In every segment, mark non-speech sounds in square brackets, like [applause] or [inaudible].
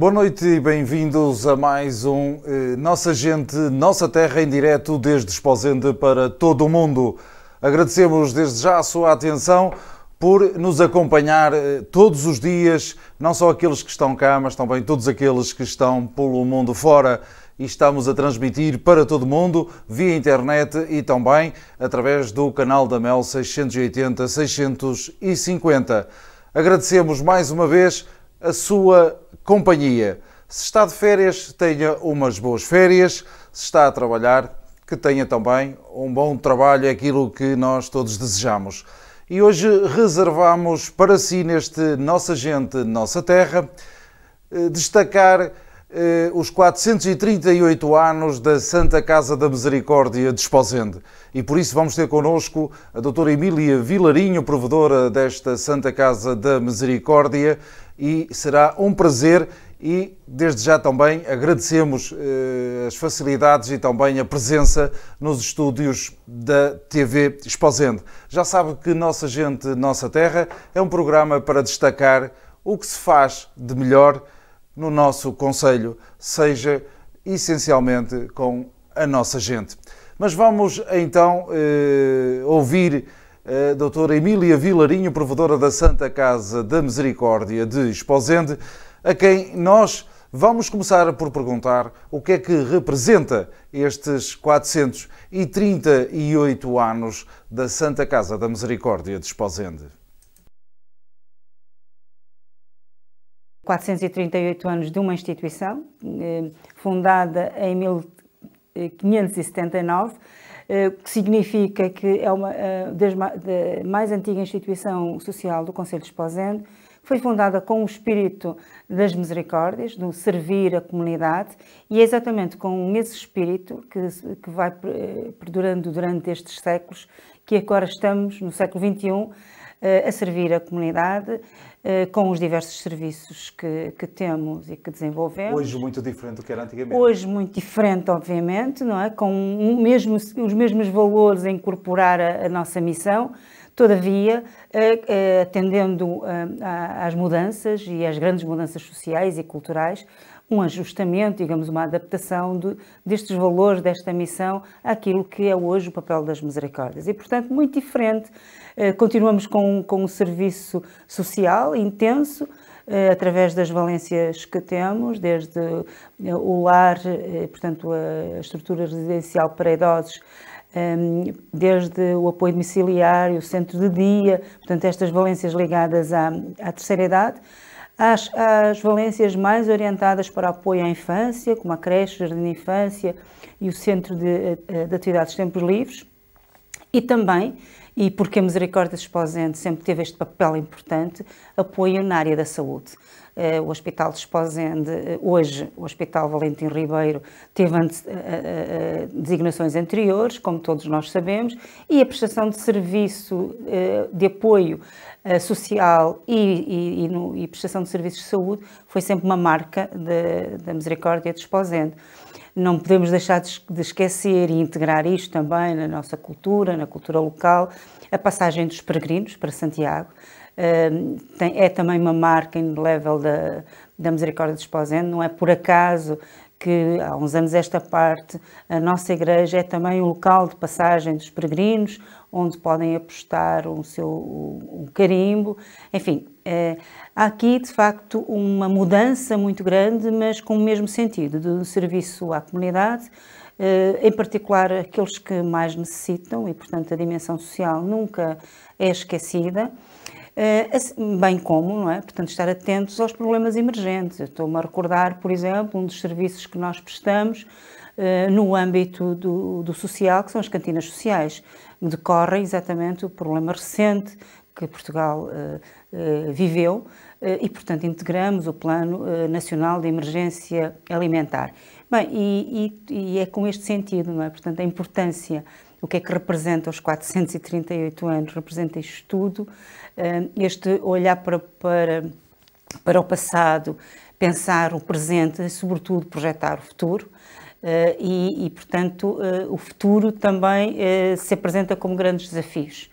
Boa noite e bem-vindos a mais um eh, Nossa Gente, Nossa Terra em direto desde Esposende para todo o mundo. Agradecemos desde já a sua atenção por nos acompanhar eh, todos os dias, não só aqueles que estão cá, mas também todos aqueles que estão pelo mundo fora. E estamos a transmitir para todo o mundo via internet e também através do canal da Mel 680 650. Agradecemos mais uma vez a sua companhia. Se está de férias, tenha umas boas férias. Se está a trabalhar, que tenha também um bom trabalho, é aquilo que nós todos desejamos. E hoje reservamos para si, neste Nossa Gente, Nossa Terra, eh, destacar eh, os 438 anos da Santa Casa da Misericórdia de Esposende. E por isso vamos ter connosco a doutora Emília Vilarinho, provedora desta Santa Casa da Misericórdia, e será um prazer. E desde já também agradecemos eh, as facilidades e também a presença nos estúdios da TV Exposende. Já sabe que Nossa Gente, Nossa Terra é um programa para destacar o que se faz de melhor no nosso Conselho, seja essencialmente com a nossa gente. Mas vamos então eh, ouvir a doutora Emília Vilarinho, provedora da Santa Casa da Misericórdia de Esposende, a quem nós vamos começar por perguntar o que é que representa estes 438 anos da Santa Casa da Misericórdia de Esposende. 438 anos de uma instituição eh, fundada em 1579 eh, que significa que é uma eh, das mais antiga instituição social do Conselho de Esposende, foi fundada com o espírito das misericórdias, do servir a comunidade, e é exatamente com esse espírito que, que vai eh, perdurando durante estes séculos, que agora estamos, no século XXI, a servir a comunidade, eh, com os diversos serviços que, que, temos e que desenvolvemos. Hoje muito diferente do que era antigamente. Hoje muito diferente, obviamente, não é? Com um mesmo, os mesmos valores a incorporar a, a nossa missão, Todavia, eh, eh, atendendo eh, às mudanças e às grandes mudanças sociais e culturais, um ajustamento, digamos, uma adaptação de, destes valores, desta missão, àquilo que é hoje o papel das misericórdias. E, portanto, muito diferente. Continuamos com, com um serviço social intenso, através das valências que temos, desde o lar, portanto, a estrutura residencial para idosos, desde o apoio domiciliário, o centro de dia, portanto, estas valências ligadas à, à terceira idade, às, às, valências mais orientadas para apoio à infância, como a creche, jardim de infância e o centro de, eh, de atividades de tempos livres, e também, e porque a Misericórdia Esposente sempre teve este papel importante, apoio na área da saúde. Eh, o Hospital de Esposende, eh, hoje o Hospital Valentim Ribeiro, teve ante, eh, designações anteriores, como todos nós sabemos, e a prestação de serviço de apoio social e, e, e, no, e, prestação de serviços de saúde foi sempre uma marca da Misericórdia de Esposende não podemos deixar de esquecer e integrar isto também na nossa cultura, na cultura local, a passagem dos peregrinos para Santiago, é também uma marca indelével da, da Misericórdia de Esposende, é, não é por acaso que há uns anos esta parte a nossa igreja é também um local de passagem dos peregrinos, onde podem apostar o seu carimbo, enfim, é, há aqui de facto uma mudança muito grande, mas com o mesmo sentido do serviço à comunidade, eh, em particular aqueles que mais necessitam, e portanto a dimensão social nunca é esquecida. Eh, assim, bem como, não é? Portanto, estar atentos aos problemas emergentes. estou-me a recordar, por exemplo, um dos serviços que nós prestamos eh, no âmbito do, do social, que são as cantinas sociais. Decorre exatamente o problema recente que Portugal eh, viveu e, portanto, integramos o Plano Nacional de Emergência Alimentar. Bem, e, e, e é com este sentido, não é? Portanto, a importância o que é que representa os 438 anos, representa isto tudo, eh, este olhar para, para, para o passado, pensar o presente e, sobretudo, projetar o futuro. Eh, e, e portanto, eh, o futuro também se apresenta como grandes desafios,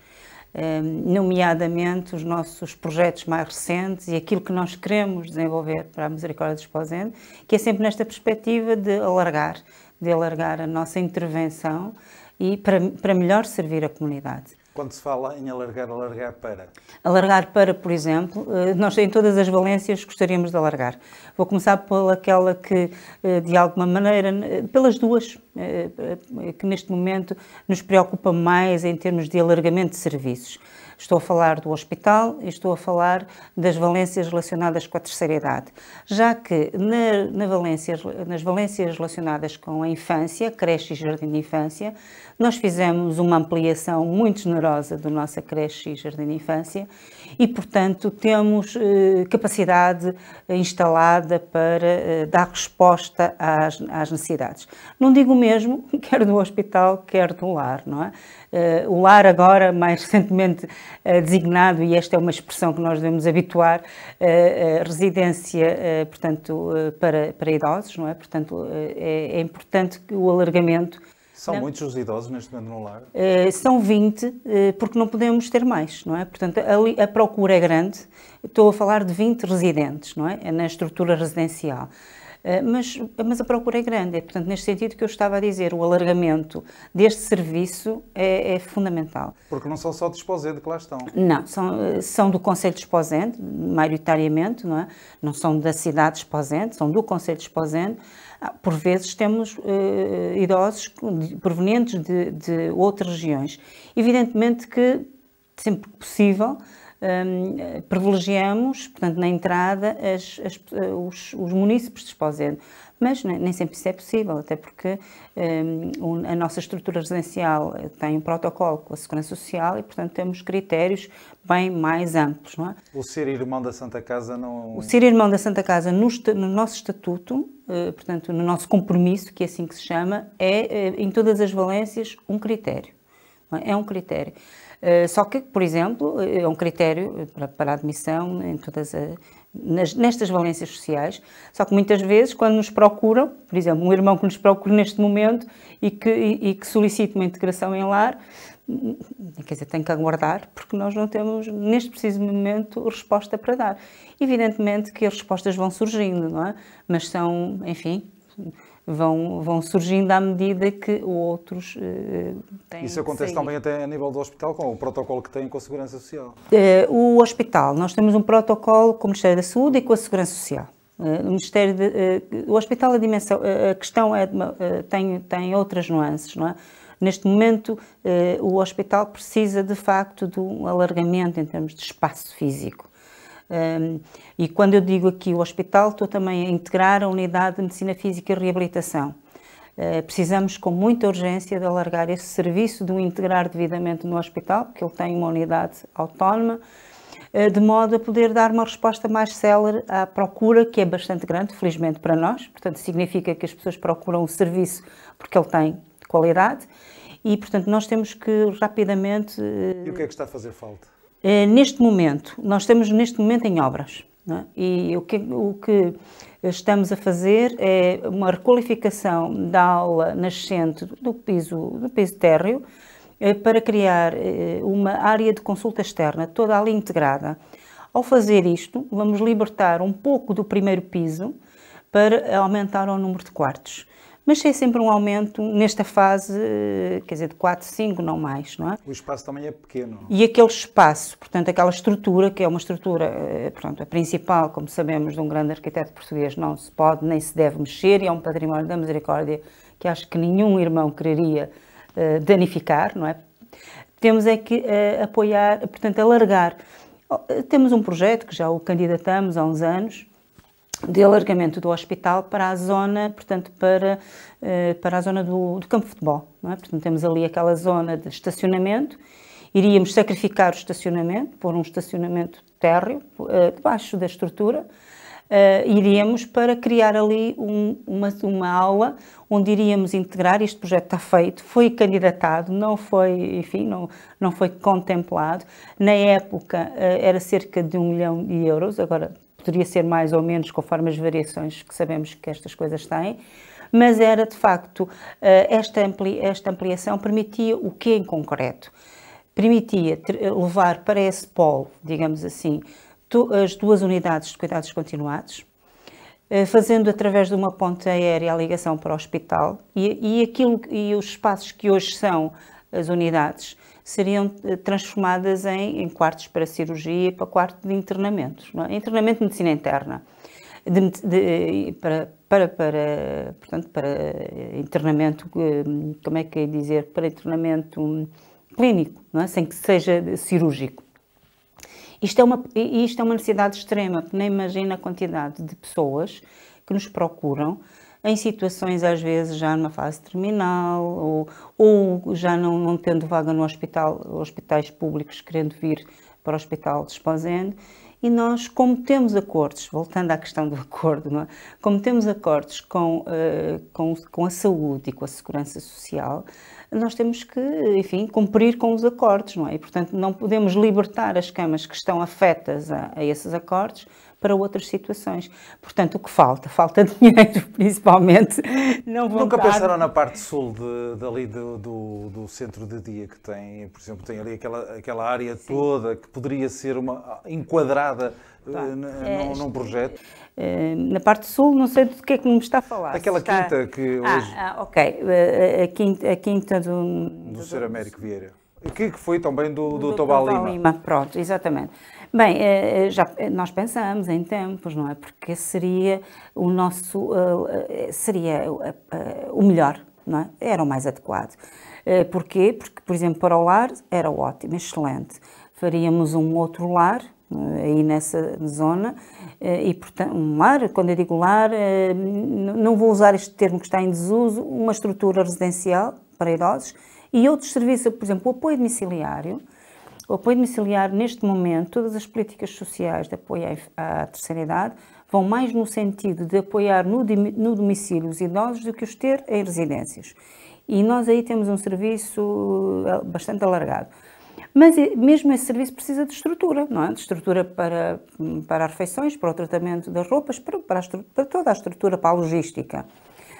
nomeadamente os nossos projetos mais recentes e aquilo que nós queremos desenvolver para a Misericórdia dos Pozende, que é sempre nesta perspectiva de alargar, de alargar a nossa intervenção e para, para melhor servir a comunidade. Quando se fala em alargar, alargar para? Alargar para, por exemplo, eh, nós em todas as valências gostaríamos de alargar. Vou começar pelaquela que, eh, de alguma maneira, eh, pelas duas, que neste momento nos preocupa mais em termos de alargamento de serviços. Estou a falar do hospital e estou a falar das valências relacionadas com a terceira idade. Já que na, na valência, nas valências relacionadas com a infância, creche e jardim de infância, nós fizemos uma ampliação muito generosa da nossa creche e jardim de infância e, portanto, temos eh, capacidade instalada para eh, dar resposta às, necessidades. Não digo mesmo, [laughs] quer do hospital, quer do lar, não é? Eh, o lar agora, mais [laughs] recentemente designado, e esta é uma expressão que nós devemos habituar, residência, portanto, para, para idosos, não é? Portanto, é, é importante o alargamento são não. muitos os idosos neste momento no lar? Uh, são 20, uh, eh, porque não podemos ter mais, não é? Portanto, a, a procura é grande. Estou a falar de 20 residentes, não é? Na estrutura residencial. Eh, mas, mas a procura é grande. É, portanto, neste sentido que eu estava a dizer, o alargamento deste serviço é, é fundamental. Porque não são só de Esposende que lá estão. Não, são, eh, são do Conselho de Esposende, maioritariamente, não é? Não são da cidade de são do Conselho de Esposende. Ah, por vezes temos uh, idosos provenientes de, de outras regiões. Evidentemente que, sempre que possível, um, eh, privilegiamos, portanto, na entrada, as, as, eh, os, os munícipes de Esposende. Mas nem sempre isso é possível, até porque um, a nossa estrutura residencial eh, tem um protocolo com a Segurança Social e, portanto, temos critérios bem mais amplos. Não é? O ser irmão da Santa Casa não. É o ser irmão da Santa Casa, no, no nosso estatuto, portanto, no nosso compromisso, que é assim que se chama, é em todas as valências um critério. É? é um critério. Eh, só que, por exemplo, eh, é um critério eh, para, para admissão em todas a, nas, nestas valências sociais, só que muitas vezes quando nos procuram, por exemplo, um irmão que nos procura neste momento e que, e, e que solicita uma integração em lar, hum, quer dizer, tem que aguardar, porque nós não temos, neste preciso momento, resposta para dar. Evidentemente que as respostas vão surgindo, não é? Mas são, enfim, vão, vão surgindo à medida que outros uh, têm. Isso acontece também até a nível do hospital, com o protocolo que tem com a Segurança Social? Uh, o hospital, nós temos um protocolo com o Ministério da Saúde e com a Segurança Social. Uh, o Ministério de, o hospital a dimensão a questão é, tem tem outras nuances não é neste momento o hospital precisa de facto de um alargamento em termos de espaço físico um, e quando eu digo aqui o hospital, estou também a integrar a unidade de medicina física e reabilitação. Uh, precisamos com muita urgência de alargar esse serviço, de o integrar devidamente no hospital, porque ele tem uma unidade autónoma, uh, de modo a poder dar uma resposta mais célere à procura, que é bastante grande, felizmente para nós. Portanto, significa que as pessoas procuram o serviço porque ele tem qualidade e, portanto, nós temos que rapidamente. E o que é que está a fazer falta? Eh, neste momento, nós estamos neste momento em obras é? e o que, o que, estamos a fazer é uma requalificação da aula nascente do piso, do piso térreo eh, para criar eh, uma área de consulta externa toda ali integrada. Ao fazer isto, vamos libertar um pouco do primeiro piso para aumentar o número de quartos mas é sempre um aumento nesta fase, quer dizer, de 4, 5, não mais, não é? O espaço também é pequeno. E aquele espaço, portanto, aquela estrutura, que é uma estrutura, eh, pronto, a principal, como sabemos, de um grande arquiteto português, não se pode nem se deve mexer e é um património da misericórdia que acho que nenhum irmão quereria eh, danificar, não é? Temos é que eh, apoiar, portanto, alargar. Oh, temos um projeto que já o candidatamos há uns anos, de alargamento do hospital para a zona, portanto, para, eh, para a zona do, do campo de futebol. É? Portanto, temos ali aquela zona de estacionamento, iríamos sacrificar o estacionamento, pôr um estacionamento térreo eh, debaixo da estrutura, eh, iríamos para criar ali um, uma, uma aula onde iríamos integrar, este projeto está feito, foi candidatado, não foi, enfim, não, não foi contemplado. Na época era cerca de um milhão de euros, agora poderia ser mais ou menos conforme as variações que sabemos que estas coisas têm, mas era de facto eh, esta, ampli esta ampliação permitia o que em concreto? Permitia eh, levar para esse polo, digamos assim, as duas unidades de cuidados continuados, eh, fazendo através de uma ponte aérea a ligação para o hospital e, e, aquilo, e os espaços que hoje são as unidades, seriam eh, transformadas em, em quartos para cirurgia, para quarto de internamentos, é? internamento de medicina interna. De, de, eh, para, para, para, portanto, para eh, internamento, como é que é dizer, para internamento clínico, é? sem que seja cirúrgico. Isto é, uma, isto é uma necessidade extrema, nem imagina a quantidade de pessoas que nos procuram em situações às vezes já numa fase terminal ou, ou já não, não, tendo vaga no hospital, hospitais públicos querendo vir para o hospital de Esposende. E nós, como temos acordos, voltando à questão do [laughs] acordo, é? como temos acordos com, uh, com, com a saúde e com a segurança social, nós temos que, enfim, cumprir com os acordos, não é? E, portanto, não podemos libertar as camas que estão afetas a, a esses acordos para outras situações. Portanto, o que falta? Falta [laughs] dinheiro, principalmente. Não Nunca pensaram na parte sul de, dali do, do, do, centro de dia que tem, por exemplo, tem ali aquela, aquela área Sim. toda que poderia ser uma enquadrada eh, tá. é, num, projeto? Eh, na parte sul, não sei do que é que me está a falar. Aquela está... quinta que ah, hoje... Ah, ah ok. Eh, a quinta, a quinta do... Do, do Ser Américo Vieira. Que, que foi também do, do, do Tobalima. Tobalima, pronto, exatamente. Bem, eh, eh, já, eh, nós pensamos em tempos, não é? Porque seria o nosso, seria o melhor, não é? Era o mais adequado. Porquê? Porque, por exemplo, para o lar era ótimo, excelente. Faríamos um outro lar, aí nessa zona e portanto um lar, quando eu digo lar não vou usar este termo que está em desuso, uma estrutura residencial para idosos e outros serviços, por exemplo o apoio domiciliário o apoio domiciliar, neste momento, todas as políticas sociais de apoio à terceira idade vão mais no sentido de apoiar no, domicílio os idosos do que os ter em residências. E nós aí temos um serviço eh, bastante alargado. Mas mesmo esse serviço precisa de estrutura, não é? De estrutura para, para refeições, para o tratamento das roupas, para, para, a, para toda a estrutura, para a logística.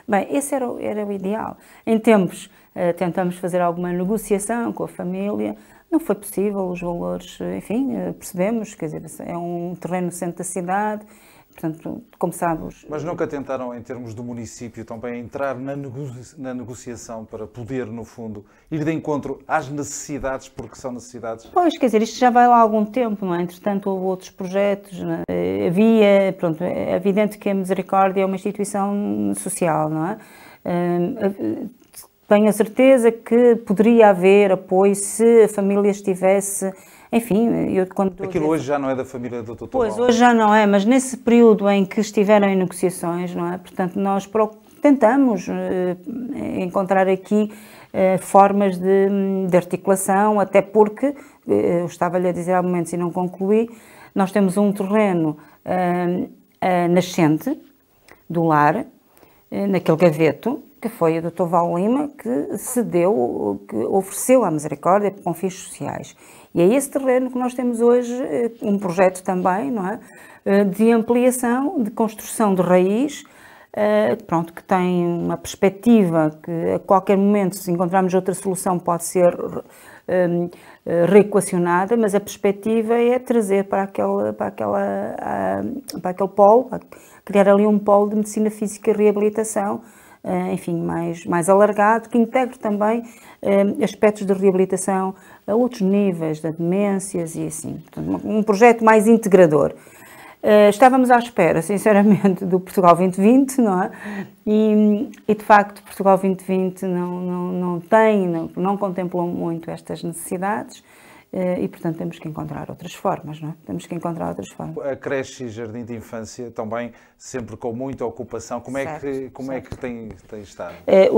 Bem, esse era, era o ideal. Em tempos, eh, tentamos fazer alguma negociação com a família, não foi possível, os valores, enfim, eh, percebemos, quer dizer, é um terreno no centro da cidade, portanto, como sabes... Mas nunca tentaram, em termos do município, também entrar na, na, negociação para poder, no fundo, ir de encontro às necessidades, porque são necessidades? Pois, quer dizer, isto já vai lá há algum tempo, não é? Entretanto, houve outros projetos, é? Eh, havia, pronto, é evidente que a Misericórdia é uma instituição social, não é? Eh, tenho a certeza que poderia haver apoio se a família estivesse. Enfim, eu quando. Aquilo hoje já não é da família do doutor Pois, Paulo. hoje já não é, mas nesse período em que estiveram em negociações, não é? Portanto, nós tentamos eh, encontrar aqui eh, formas de, de, articulação, até porque, eh, eu estava-lhe a dizer há momentos e não concluí, nós temos um terreno nascente do lar, naquele gaveto, que foi o Dr. Val Lima que cedeu, que ofereceu à misericórdia com fins sociais. E é esse terreno que nós temos hoje eh, um projeto também, não é? Eh, de ampliação, de construção de raiz, eh, pronto, que tem uma perspectiva que a qualquer momento, se encontrarmos outra solução, pode ser reequacionada, mas a perspectiva é trazer para, aquele, para, aquela, ah, para aquele polo, criar ali um polo de medicina física e reabilitação, eh, enfim, mais, mais alargado, que integre também eh, aspectos de reabilitação a outros níveis, da demências e assim. Portanto, um projeto mais integrador. Eh, estávamos à espera, sinceramente, do Portugal 2020, não é? E, e de facto, Portugal 2020 não, não, não tem, não, não contemplou muito estas necessidades. Eh, e, portanto, temos que encontrar outras formas, não é? Temos que encontrar outras formas. A creche e jardim de infância também sempre com muita ocupação. Como certo, é que, como certo. é que tem, tem estado? Eh,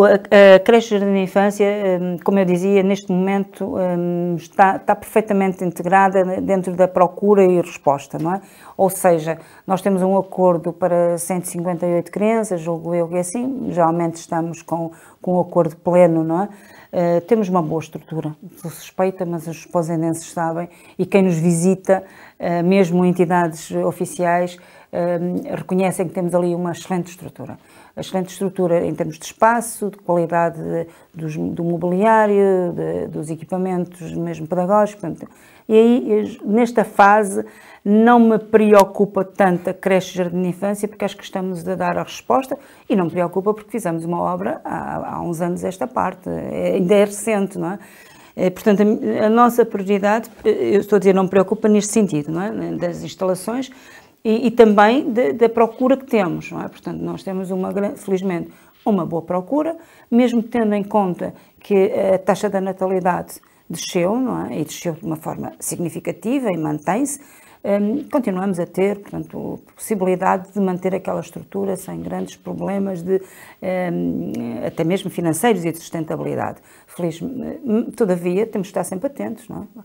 a, creche e jardim de infância, eh, como eu dizia, neste momento está, está perfeitamente integrada dentro da procura e resposta, não é? Ou seja, nós temos um acordo para 158 crianças, julgo eu que é assim, geralmente estamos com, com um acordo pleno, não é? Eh, temos uma boa estrutura, sou suspeita, mas os posendenses sabem, e quem nos visita, uh, mesmo entidades oficiais, uh, reconhecem que temos ali uma excelente estrutura. A excelente estrutura em termos de espaço, de qualidade dos, do mobiliário, de, dos equipamentos, mesmo pedagógicos. e aí, nesta fase, não me preocupa tanto a creche Jardim de Infância, porque acho que estamos a dar a resposta e não me preocupa porque fizemos uma obra há, há uns anos esta parte, é, ainda é recente, não é? é portanto, a, a nossa prioridade, eh, eu estou a dizer, não me preocupa neste sentido, não é? Das instalações e, e também de, da procura que temos, não é? Portanto, nós temos uma grande, felizmente, uma boa procura, mesmo tendo em conta que a taxa da natalidade desceu, não é? E desceu de uma forma significativa e mantém-se. Hum, continuamos a ter, portanto, possibilidade de manter aquela estrutura sem grandes problemas de hum, até mesmo financeiros e de sustentabilidade. Feliz, hum, todavia, temos de estar sempre atentos, não é?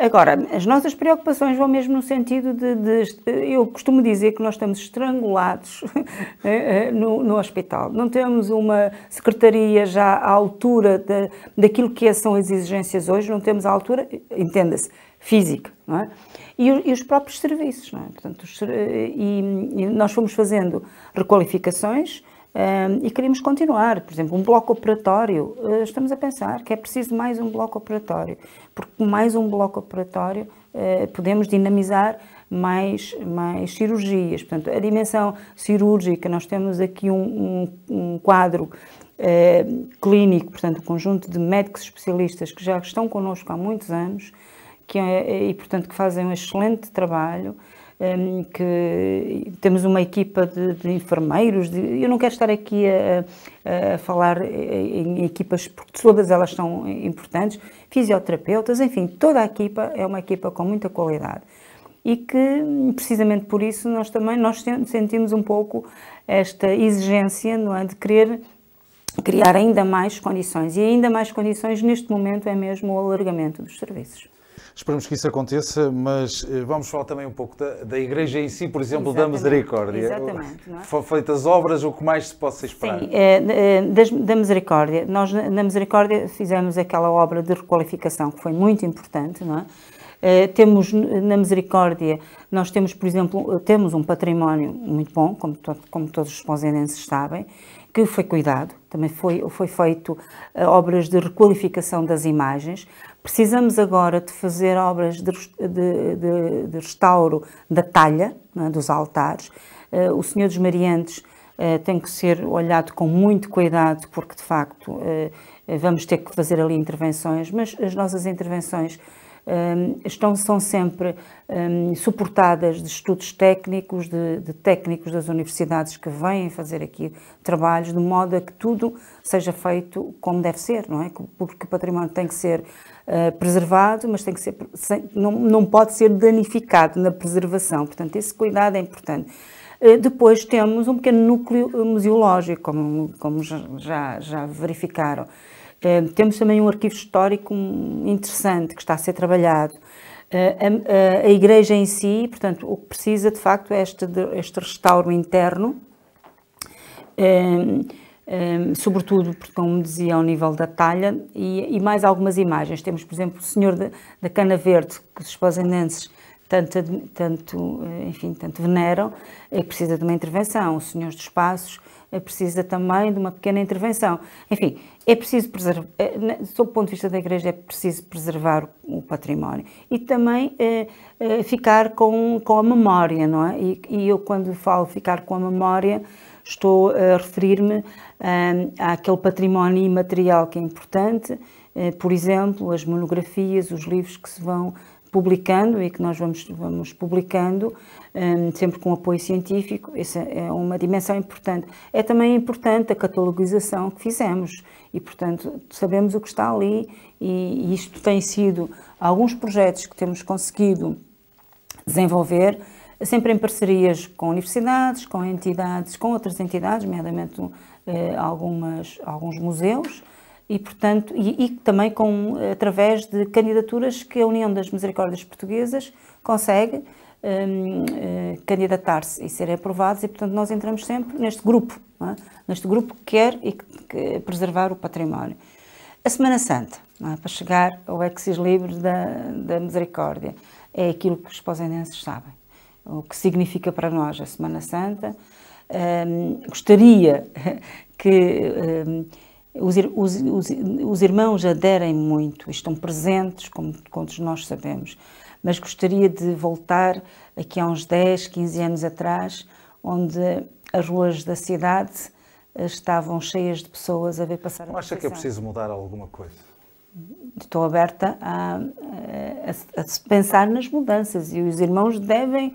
Agora, as nossas preocupações vão mesmo no sentido de, de eu costumo dizer que nós estamos estrangulados [laughs] eh, eh, no, no, hospital. Não temos uma secretaria já à altura de, daquilo que são as exigências hoje, não temos à altura, entenda-se, física, não é? e, e os próprios serviços. É? Portanto, os, eh, e, e, nós fomos fazendo requalificações um, eh, e queremos continuar. Por exemplo, um bloco operatório, eh, estamos a pensar que é preciso mais um bloco operatório, porque com mais um bloco operatório podemos dinamizar mais, mais cirurgias. Portanto, a dimensão cirúrgica, nós temos aqui um, um, um quadro clínico, portanto, um conjunto de médicos especialistas que já estão connosco há muitos anos, que é, e portanto que fazem um excelente trabalho ehm, que temos uma equipa de, de enfermeiros, de, eu não quero estar aqui a, a, falar em equipas, porque todas elas são importantes, fisioterapeutas, enfim, toda a equipa é uma equipa com muita qualidade. E que, precisamente por isso, nós também nós sentimos um pouco esta exigência não é, de querer criar ainda mais condições. E ainda mais condições, neste momento, é mesmo o alargamento dos serviços. Esperamos que isso aconteça, mas eh, vamos falar também um pouco da, da Igreja em si, por exemplo, Exatamente. da Misericórdia. Exatamente. é? feitas obras, o que mais se possa esperar? Sim, eh, eh, da Misericórdia. Nós, na Misericórdia, fizemos aquela obra de requalificação que foi muito importante, não é? temos na misericórdia, nós temos, por exemplo, temos um património muito bom, como, como todos os ponzenenses sabem, que foi cuidado, também foi, foi feito uh, obras de requalificação das imagens. Precisamos agora de fazer obras de, de, de, de restauro da talha, é? dos altares. Uh, o Senhor dos Mariantes uh, tem que ser olhado com muito cuidado, porque de facto uh, vamos ter que fazer ali intervenções, mas as nossas intervenções Ehm, estão, são sempre ehm, suportadas de estudos técnicos, de, de técnicos das universidades que vêm fazer aqui trabalhos, de modo a que tudo seja feito como deve ser, não é? Porque o património tem que ser eh, preservado, mas tem que ser, não, não pode ser danificado na preservação. Portanto, esse cuidado é importante. Eh, depois temos um pequeno núcleo museológico, como, como já, já verificaram. Eh, temos também um arquivo histórico interessante que está a ser trabalhado. Eh, a, a, a, Igreja em si, portanto, o que precisa de facto é este, este restauro interno, um, eh, um, sobretudo, como dizia, ao nível da talha, e, e, mais algumas imagens. Temos, por exemplo, o Senhor da Cana Verde, que os esposanenses tanto, tanto, enfim, tanto veneram, é e precisa de uma intervenção. O Senhor dos Passos, é precisa também de uma pequena intervenção. Enfim, é preciso preservar, é, né, sob o ponto de vista da Igreja, é preciso preservar o património e também é, é, ficar com, com a memória, não é? E, e, eu, quando falo ficar com a memória, estou a referir-me ehm, àquele património imaterial que é importante, eh, por exemplo, as monografias, os livros que se vão publicando e que nós vamos, vamos publicando, um, sempre com apoio científico, essa é uma dimensão importante. É também importante a catalogização que fizemos e, portanto, sabemos o que está ali e, e isto tem sido alguns projetos que temos conseguido desenvolver, sempre em parcerias com universidades, com entidades, com outras entidades, nomeadamente eh, algumas, alguns museus, e portanto e, e, também com através de candidaturas que a União das Misericórdias Portuguesas consegue um, uh, eh, candidatar-se e serem aprovados e portanto nós entramos sempre neste grupo é? neste grupo que quer e que, que preservar o património a Semana Santa é? para chegar ao exis livre da, da misericórdia é aquilo que os posenenses sabem o que significa para nós a Semana Santa um, gostaria [laughs] que um, os, os, os, os irmãos aderem muito, estão presentes, como todos nós sabemos, mas gostaria de voltar aqui há uns 10, 15 anos atrás, onde as ruas da cidade eh, estavam cheias de pessoas a ver passar Não Acha que é preciso mudar alguma coisa? Estou aberta a, a, a, a pensar nas mudanças e os irmãos devem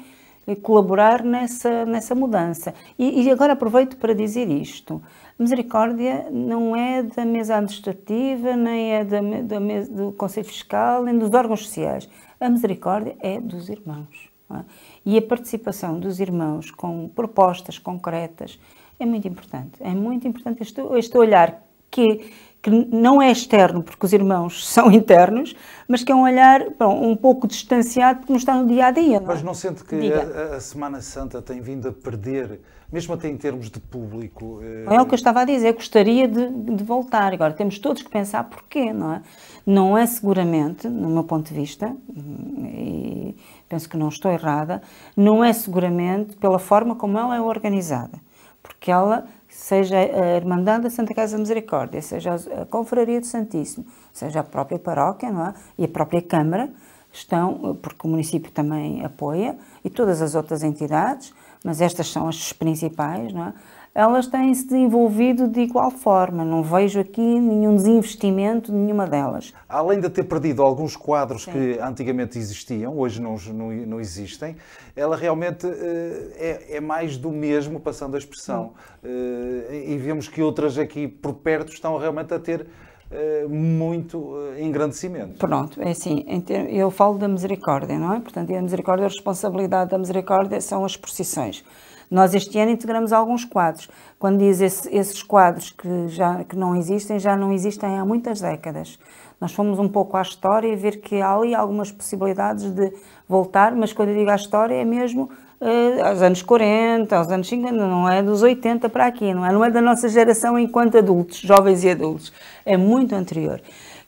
colaborar nessa, nessa mudança. E, e, agora aproveito para dizer isto. A misericórdia não é da mesa administrativa, nem é da, da mesa, do Conselho Fiscal, nem dos órgãos sociais. A misericórdia é dos irmãos. É? E a participação dos irmãos com propostas concretas é muito importante. É muito importante este, este olhar que que não é externo, porque os irmãos [laughs] são internos, mas que é um olhar bom, um pouco distanciado, porque não está no dia a dia. Não é? Mas não sente que a, a, Semana Santa tem vindo a perder, mesmo até em termos de público? É, é o que eu estava a dizer, gostaria de, de, voltar. Agora, temos todos que pensar porquê, não é? Não é seguramente, no meu ponto de vista, hum, e penso que não estou errada, não é seguramente pela forma como ela é organizada, porque ela seja a Irmandade da Santa Casa Misericórdia, seja a Confraria do Santíssimo, seja a própria paróquia não é? e a própria Câmara, estão, porque o município também apoia, e todas as outras entidades, mas estas são as principais, não é? elas têm se desenvolvido de igual forma. Não vejo aqui nenhum desinvestimento de nenhuma delas. Além de ter perdido alguns quadros Sim. que antigamente existiam, hoje não, não, não existem, ela realmente eh, é, é, mais do mesmo, passando a expressão. Eh, e vemos que outras aqui por perto estão realmente a ter eh, muito engrandecimento. Pronto, é assim, eu falo da misericórdia, não é? Portanto, a misericórdia, a responsabilidade da misericórdia são as procissões. Nós este ano integramos alguns quadros. Quando diz esse, esses quadros que, já, que não existem, já não existem há muitas décadas. Nós fomos um pouco à história e ver que há ali algumas possibilidades de voltar, mas quando eu digo à história é mesmo eh, aos anos 40, aos anos 50, não é dos 80 para aqui, não é? Não é da nossa geração enquanto adultos, jovens e adultos, é muito anterior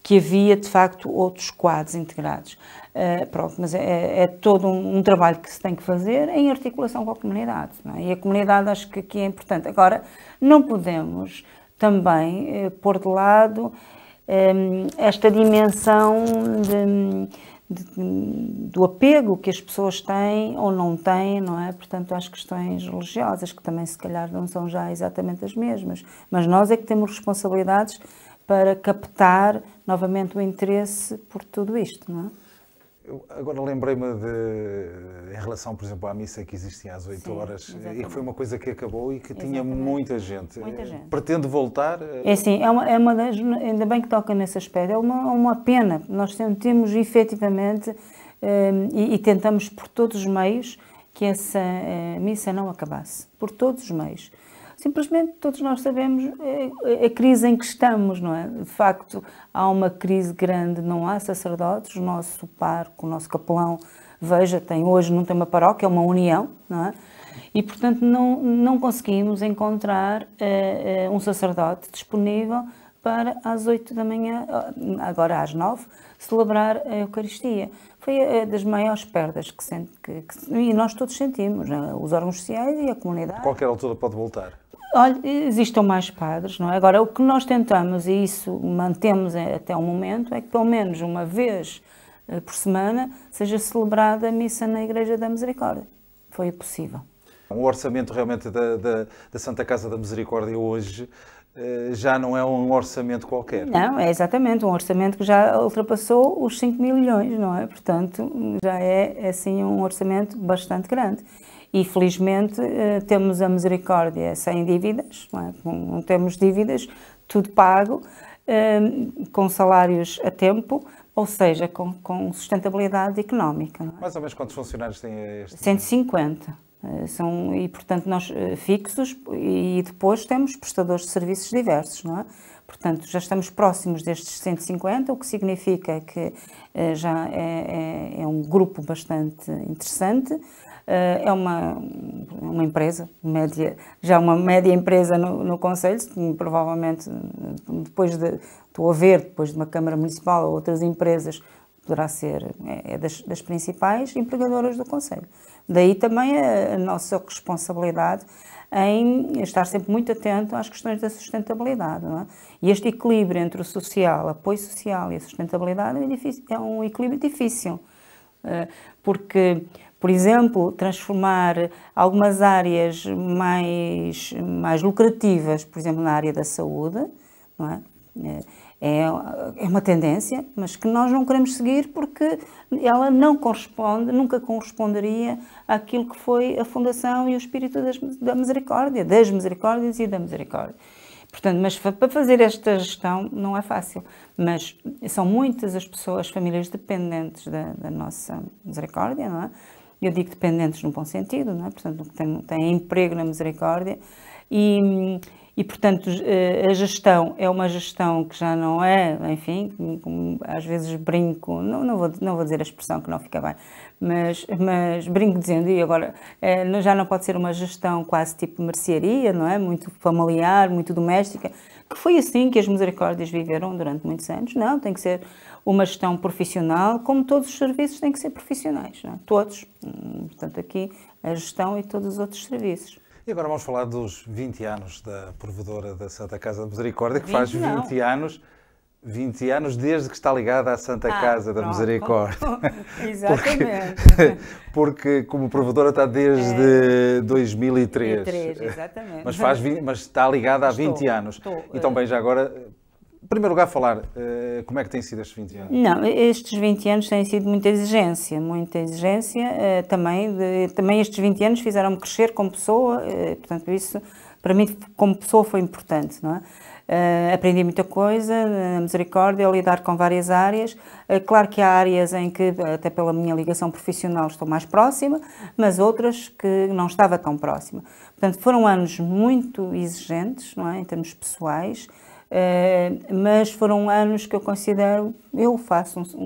que havia de facto outros quadros integrados. Uh, pronto, mas é, é, é todo um, um, trabalho que se tem que fazer em articulação com a comunidade. É? E a comunidade acho que aqui é importante. Agora, não podemos também uh, pôr de lado um, ehm, esta dimensão de, de, do apego que as pessoas têm ou não têm, não é? Portanto, às questões religiosas, que também se calhar não são já exatamente as mesmas. Mas nós é que temos responsabilidades para captar novamente o interesse por tudo isto, não é? Eu agora lembrei-me de, em relação, por exemplo, à missa que existia às 8 Sim, horas exatamente. e que foi uma coisa que acabou e que exatamente. tinha muita gente. Muita gente. Pretende voltar? Eh? É assim, é uma, é uma das, ainda bem que toca nesse aspecto, é uma, uma pena. Nós temos efetivamente ehm, e, e, tentamos por todos os meios que essa eh, missa não acabasse, por todos os meios. Simplesmente todos nós sabemos eh, a crise em que estamos, não é? De facto, há uma crise grande, não há sacerdotes, o nosso parco, o nosso capelão, veja, tem hoje não tem uma paróquia, é uma união, não é? E, portanto, não, não conseguimos encontrar uh, um sacerdote disponível para às oito da manhã, agora às nove celebrar a Eucaristia. Foi das maiores perdas que, sente, que, que e nós todos sentimos, né? os órgãos sociais e a comunidade. A qualquer altura pode voltar olha, existam mais padres, não é? Agora, o que nós tentamos, e isso mantemos até o momento, é que pelo menos uma vez eh, por semana seja celebrada a missa na Igreja da Misericórdia. Foi possível. O orçamento realmente da, da, da Santa Casa da Misericórdia hoje eh, já não é um orçamento qualquer. Não, é exatamente um orçamento que já ultrapassou os 5 mil milhões, não é? Portanto, já é assim um orçamento bastante grande. E felizmente eh, temos a misericórdia sem dívidas, não, é? não temos dívidas, tudo pago, eh, com salários a tempo, ou seja, com, com sustentabilidade económica. É? Mais ou menos quantos funcionários tem este? 150. Eh, são, e, portanto, nós fixos e depois temos prestadores de serviços diversos, não é? Portanto, já estamos próximos destes 150, o que significa que já é, é, é um grupo bastante interessante eh, é uma, uma empresa, média, já uma média empresa no, no Conselho, provavelmente depois de, estou a ver, depois de uma Câmara Municipal ou outras empresas, poderá ser é, é, das, das principais empregadoras do Conselho. Daí também a, a nossa responsabilidade em estar sempre muito atento às questões da sustentabilidade. É? E este equilíbrio entre o social, apoio social e a sustentabilidade é um, é um equilíbrio difícil, eh, porque por exemplo, transformar algumas áreas mais, mais lucrativas, por exemplo, na área da saúde, não é? é? É, uma tendência, mas que nós não queremos seguir porque ela não corresponde, nunca corresponderia àquilo que foi a fundação e o espírito das, da misericórdia, das misericórdias e da misericórdia. Portanto, mas para fazer esta gestão não é fácil, mas são muitas as pessoas, as famílias dependentes da, da nossa misericórdia, não é? eu digo dependentes no bom sentido, não é? portanto, têm, têm emprego na misericórdia, e, e, portanto, eh, a gestão é uma gestão que já não é, enfim, às vezes brinco, não, não, vou, não vou dizer a expressão que não fica bem, mas, mas brinco dizendo, e agora, eh, já não pode ser uma gestão quase tipo mercearia, não é? Muito familiar, muito doméstica, que foi assim que as misericórdias viveram durante muitos anos. Não, tem que ser uma gestão profissional, como todos os serviços têm que ser profissionais, não? É? todos. Hum, portanto, aqui a gestão e todos os outros serviços. E agora vamos falar dos 20 anos da provedora da Santa Casa da Misericórdia, que 20, faz 20 não. anos. 20 anos desde que está ligada à Santa ah, Casa da pronto. Misericórdia. [laughs] exatamente. Porque, [laughs] porque, como provedora está desde é, 2003. 2003, exatamente. Mas, faz, mas está ligada há estou, 20 anos. Estou, Então eh, bem já agora, em primeiro lugar, falar eh, como é que têm sido estes 20 anos? Não, estes 20 anos têm sido muita exigência, muita exigência eh, também. De, também estes 20 anos fizeram-me crescer como pessoa, portanto, isso para mim, como pessoa, foi importante. Não é? Uh, aprendi muita coisa, eh, misericórdia, a lidar com várias áreas. Uh, claro que há áreas em que, até pela minha ligação profissional, estou mais próxima, mas outras que não estava tão próxima. Portanto, foram anos muito exigentes, não é? em termos pessoais, uh, mas foram anos que eu considero, eu faço um,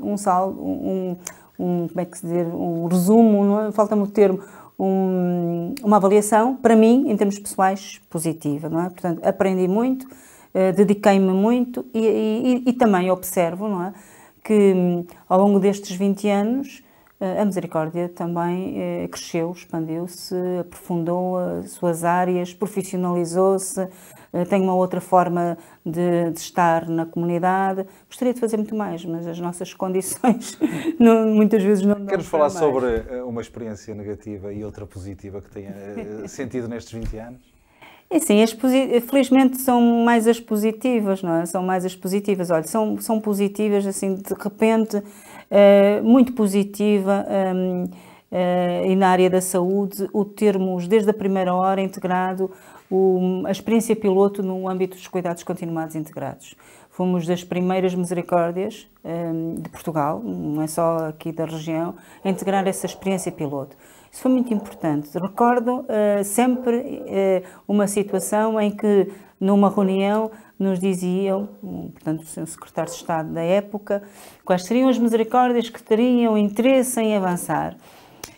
um, um saldo, um, um, como é que se diz, um resumo, não é? falta-me o termo, um, uma avaliação, para mim, em termos pessoais, positiva. Não é? Portanto, aprendi muito, eh, dediquei-me muito e, e, e, também observo não é? que, hum, ao longo destes 20 anos, eh, a misericórdia também eh, cresceu, expandiu-se, aprofundou as suas áreas, profissionalizou-se, eh, tem uma outra forma de, de, estar na comunidade. Gostaria de fazer muito mais, mas as nossas [laughs] condições não, muitas vezes não. Queres falar mais. sobre uma experiência negativa e outra positiva que tenha sentido nestes 20 anos? É sim, felizmente são mais as positivas, não é? São mais as positivas. Olha, são, são positivas, assim, de repente, uh, muito positiva. Um, ehm, uh, eh, e na área da saúde, o termos desde a primeira hora integrado o, a experiência piloto no âmbito dos cuidados continuados integrados. Fomos das primeiras misericórdias ehm, de Portugal, não é só aqui da região, a integrar essa experiência piloto. Isso foi muito importante. Recordo uh, sempre uh, uma situação em que, numa reunião, nos diziam, hum, portanto, o secretário de Estado da época, quais seriam as misericórdias que teriam interesse em avançar.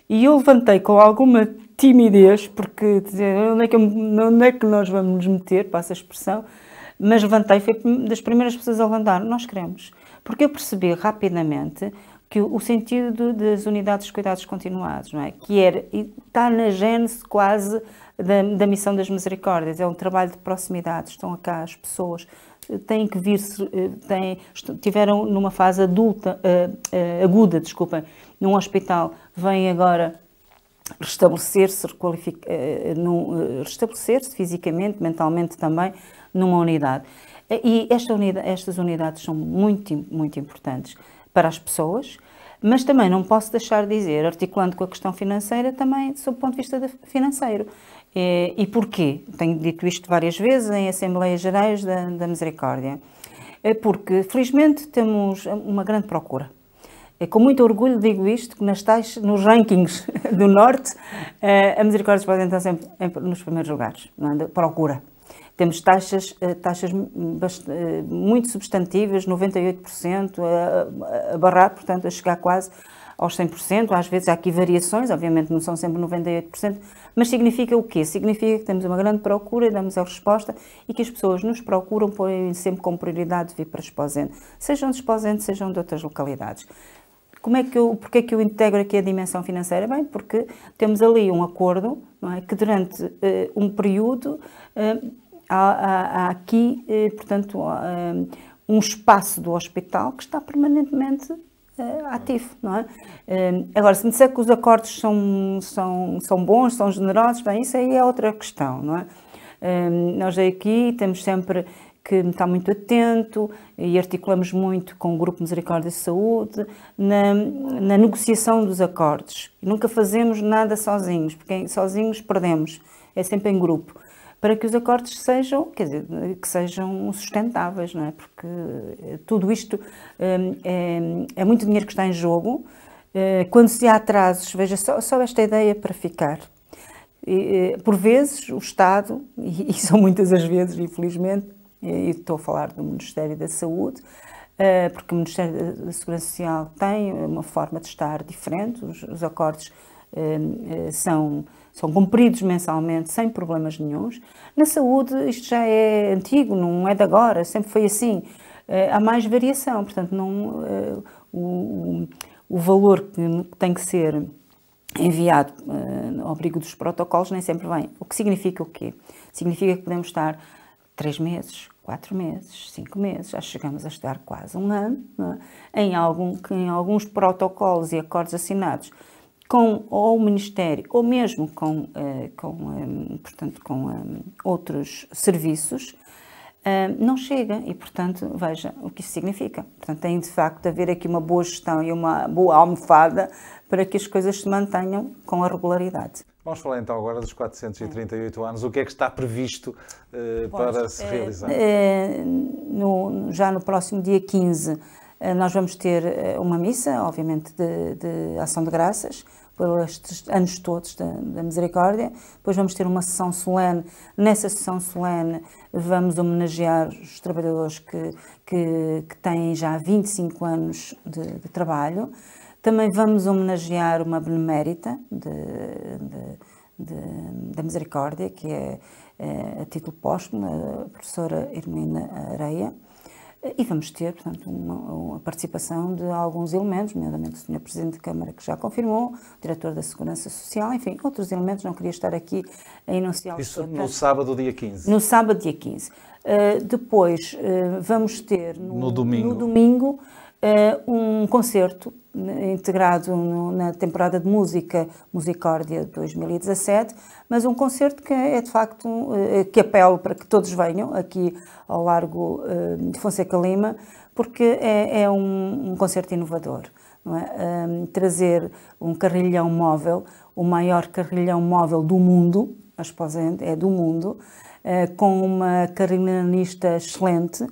E eu levantei com alguma timidez, porque onde é que, onde é que nós vamos nos meter, passa a expressão, mas levantei, foi das primeiras pessoas a levantar, nós queremos. Porque eu percebi rapidamente que o sentido das unidades de cuidados continuados, não é? que era, está na gênese quase da, da missão das misericórdias, é um trabalho de proximidade, estão cá as pessoas, eh, têm que vir, eh, têm, tiveram numa fase adulta, eh, aguda, desculpem, num hospital, vêm agora restabelecer-se, restabelecer-se fisicamente, mentalmente também, numa unidade. E esta unidade, estas unidades são muito, muito importantes para as pessoas, mas também não posso deixar de dizer, articulando com a questão financeira, também sob o ponto de vista de financeiro. E, e, porquê? Tenho dito isto várias vezes em Assembleias Gerais da, da Misericórdia. É porque, felizmente, temos uma grande procura. É com muito orgulho digo isto, que nas tais, nos rankings [laughs] do Norte, eh, a Misericórdia se pode entrar sempre nos primeiros lugares, não é? procura. Temos taxas, eh, taxas eh, muito substantivas, 98%, a, barrar, portanto, a chegar quase aos 100%, às vezes há aqui variações, obviamente não são sempre 98%, mas significa o quê? Significa que temos uma grande procura, e damos a resposta e que as pessoas nos procuram, põem sempre com prioridade de vir para Esposende, sejam de Esposende, sejam de outras localidades. Como é que eu, porque é que eu integro aqui a dimensão financeira? Bem, porque temos ali um acordo, não é? Que durante uh, um período uh, há, há, há aqui, eh, portanto, eh, um espaço do hospital que está permanentemente eh, ativo, não é? Agora, se me disser que os acordos são, são, são bons, são generosos, bem, isso aí é outra questão, não é? Nós aqui temos sempre que está muito atento e articulamos muito com o Grupo Misericórdia de Saúde na, na negociação dos acordos. Nunca fazemos nada sozinhos, porque sozinhos perdemos, é sempre em grupo para que os acordos sejam, quer dizer, que sejam sustentáveis, não é? Porque eh, tudo isto hum, é, é muito dinheiro que está em jogo. Eh, quando se há atrasos, veja só, só esta ideia para ficar. Eh, por vezes, o Estado, [laughs] e são muitas as vezes, infelizmente, e estou a falar do Ministério da Saúde, porque o Ministério da Segurança Social tem uma forma de estar diferente, os, os acordos hum, são são cumpridos mensalmente sem problemas nenhums. Na saúde, isto já é antigo, não é de agora, sempre foi assim. Eh, há mais variação, portanto, não, eh, o, o valor que tem que ser enviado eh, ao abrigo dos protocolos nem sempre vem. O que significa o quê? Significa que podemos estar três meses, quatro meses, cinco meses, já chegamos a estar quase um ano, é? em, algum, em alguns protocolos e acordos assinados com ou o Ministério ou mesmo com, eh, com eh, portanto, com eh, outros serviços, não chega e, portanto, veja o que isso significa. Portanto, tem de facto de haver aqui uma boa gestão e uma boa almofada para que as coisas se mantenham com a regularidade. Vamos falar então agora dos 438 é. anos. O que é que está previsto uh, Bom, para se é, realizar? É, no, já no próximo dia 15 eh, nós vamos ter eh, uma missa, obviamente, de, de ação de graças, por estes anos todos da, da, misericórdia. Depois vamos ter uma sessão solene. Nessa sessão solene vamos homenagear os trabalhadores que, que, que têm já 25 anos de, de, trabalho. Também vamos homenagear uma benemérita da misericórdia, que é, é a título póstumo, a professora Irmina Areia. E vamos ter, portanto, uma, a participação de alguns elementos, nomeadamente o Sr. Presidente de Câmara, que já confirmou, o Diretor da Segurança Social, enfim, outros elementos, não queria estar aqui a enunciar. Isso no sábado, dia 15? No sábado, dia 15. Uh, depois uh, vamos ter no, no domingo, no domingo uh, um concerto integrado no, na temporada de música Musicórdia 2017, mas um concerto que é de facto um, eh, que apelo para que todos venham aqui ao Largo eh, de Fonseca Lima, porque é, é um, um, concerto inovador. É? Um, trazer um carrilhão móvel, o maior carrilhão móvel do mundo, a é do mundo, eh, com uma carrilhonista excelente,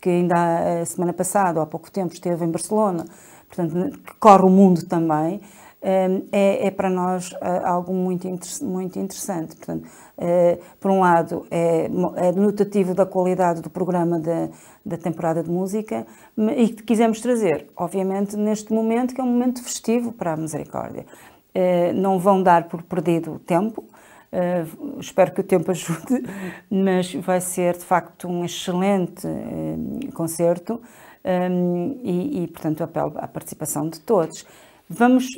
que ainda a semana passada, ou há pouco tempo, esteve em Barcelona, portanto, que corre o mundo também, eh, é, é, para nós eh, algo muito, muito interessante. Portanto, é, por um lado, é, é denotativo da qualidade do programa da, da temporada de música e que quisemos trazer, obviamente, neste momento, que é um momento festivo para a Misericórdia. não vão dar por perdido o tempo, espero que o tempo [laughs] ajude, mas vai ser de facto um excelente concerto um, e, e, portanto, apelo à participação de todos. Vamos,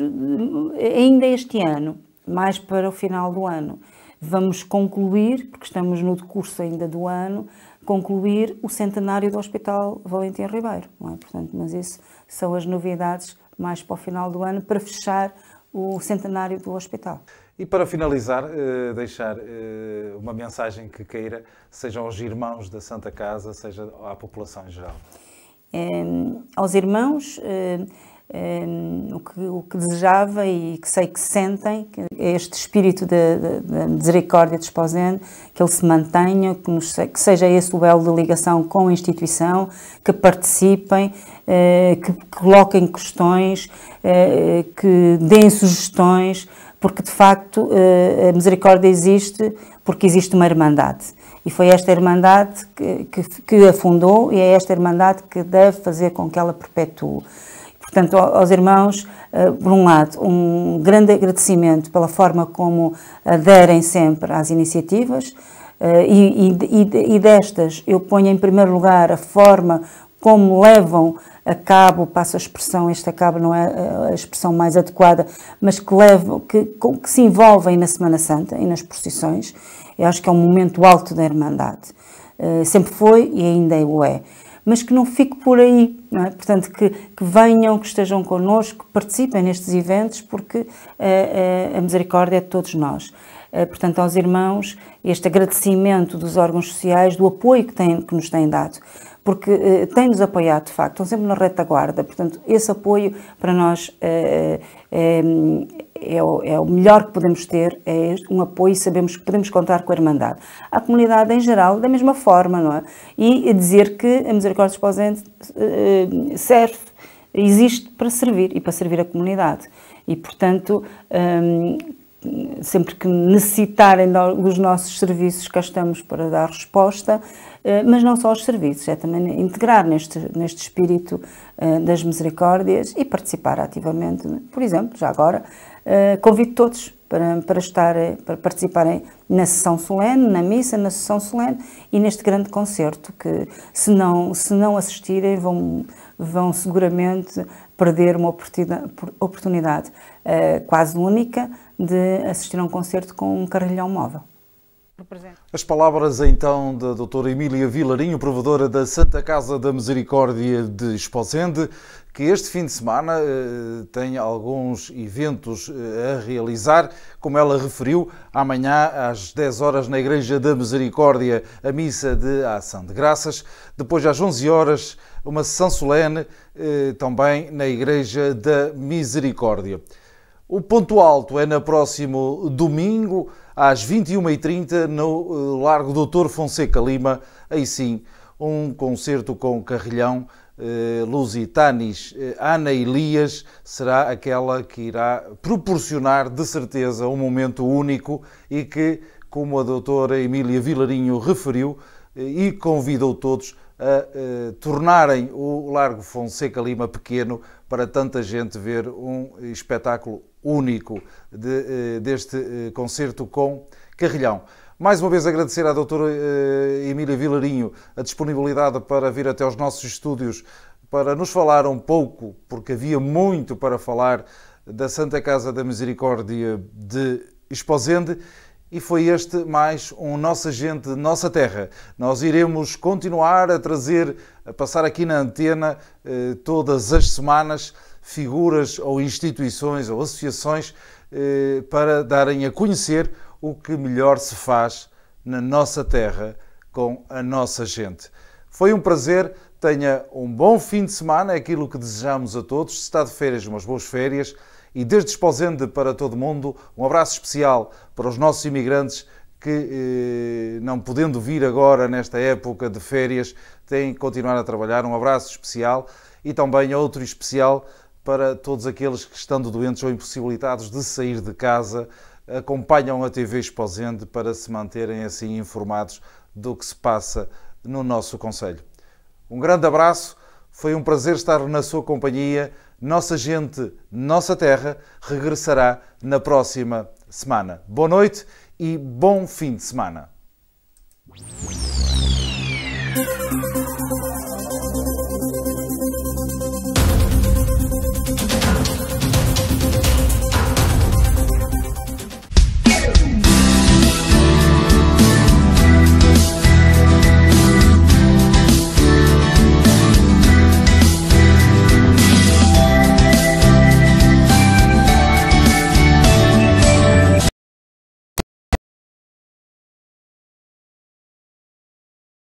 ainda este ano, mais para o final do ano, vamos concluir, porque estamos no decurso ainda do ano, concluir o centenário do Hospital Valentim Ribeiro, não é? Portanto, mas isso são as novidades mais para o final do ano, para fechar o centenário do hospital. E para finalizar, eh, deixar eh, uma mensagem que queira, seja aos irmãos da Santa Casa, seja à população em geral. Ehm, aos irmãos ehm, ehm, o, que, o, que, desejava e que sei que sentem, que é este espírito da misericórdia de Esposene, que ele se mantenha, que, nos, que, seja esse o elo de ligação com a instituição, que participem, eh, que coloquem questões, eh, que deem sugestões, porque de facto eh, a misericórdia existe porque existe uma irmandade. E foi esta Irmandade que, que, que e é esta Irmandade que deve fazer com que ela perpetue. Portanto, aos irmãos, eh, por um lado, um grande agradecimento pela forma como aderem sempre às iniciativas eh, e, e, e destas eu ponho em primeiro lugar a forma como levam a cabo, passo a expressão, esta cabo não é eh, a expressão mais adequada, mas que levam, que, que se envolvem na Semana Santa e nas procissões eu acho que é um momento alto da Irmandade. Eh, sempre foi e ainda o é. Mas que não fique por aí, é? portanto, que, que, venham, que estejam connosco, que participem nestes eventos, porque uh, uh, a misericórdia é de todos nós. portanto, aos irmãos, este agradecimento dos órgãos sociais, do apoio que, têm, que nos têm dado porque têm-nos apoiado, de facto, estão sempre na retaguarda. Portanto, esse apoio para nós eh, é o, é o, melhor que podemos ter, é um apoio e sabemos que podemos contar com a Irmandade. A comunidade em geral, da mesma forma, não é? E dizer que a Misericórdia Exposente eh, serve, existe para servir e para servir a comunidade. E, portanto, ehm, sempre que necessitarem dos nossos serviços, cá estamos para dar resposta, eh, mas não só os serviços, é também integrar neste, neste espírito eh, das misericórdias e participar ativamente, por exemplo, já agora, eh, convido todos para, para, estar, eh, para participarem na sessão solene, na missa, na sessão solene e neste grande concerto que se não, se não assistirem vão, vão seguramente perder uma oportunidade, eh, quase única de assistir a um concerto com um carrilhão móvel. As palavras então da doutora Emília Vilarinho, provedora da Santa Casa da Misericórdia de Esposende, que este fim de semana eh, tem alguns eventos eh, a realizar, como ela referiu, amanhã às 10 horas na Igreja da Misericórdia, a missa de ação de graças, depois às 11 horas uma sessão solene eh, também na Igreja da Misericórdia. O ponto alto é no próximo domingo, às 21h30 no eh, Largo Doutor Fonseca Lima. Aí sim, um concerto com carrilhão. Eh, Lusitanis, eh, Ana Elias, será aquela que irá proporcionar, de certeza, um momento único e que, como a doutora Emília Vilarinho referiu, e convidou todos a, a tornarem o Largo Fonseca Lima pequeno para tanta gente ver um espetáculo único de, eh, deste eh, concerto com Carrilhão. Mais uma vez agradecer à doutora eh, Emília Vilarinho a disponibilidade para vir até aos nossos estúdios para nos falar um pouco, porque havia muito para falar, da Santa Casa da Misericórdia de Esposende. E foi este mais um Nossa Gente, Nossa Terra. Nós iremos continuar a trazer, a passar aqui na antena todas as semanas figuras ou instituições ou associações eh, para darem a conhecer o que melhor se faz na nossa terra com a nossa gente. Foi um prazer. Tenha um bom fim de semana, é aquilo que desejamos a todos. Se está de férias, umas boas férias. E desde Esposende para todo mundo, um abraço especial para os nossos imigrantes que, eh, não podendo vir agora nesta época de férias, têm que continuar a trabalhar. Um abraço especial e também outro especial para todos aqueles que, estando doentes ou impossibilitados de sair de casa, acompanham a TV Exposende para se manterem assim informados do que se passa no nosso Conselho. Um grande abraço, foi um prazer estar na sua companhia. Nossa gente, nossa terra, regressará na próxima semana. Boa noite e bom fim de semana.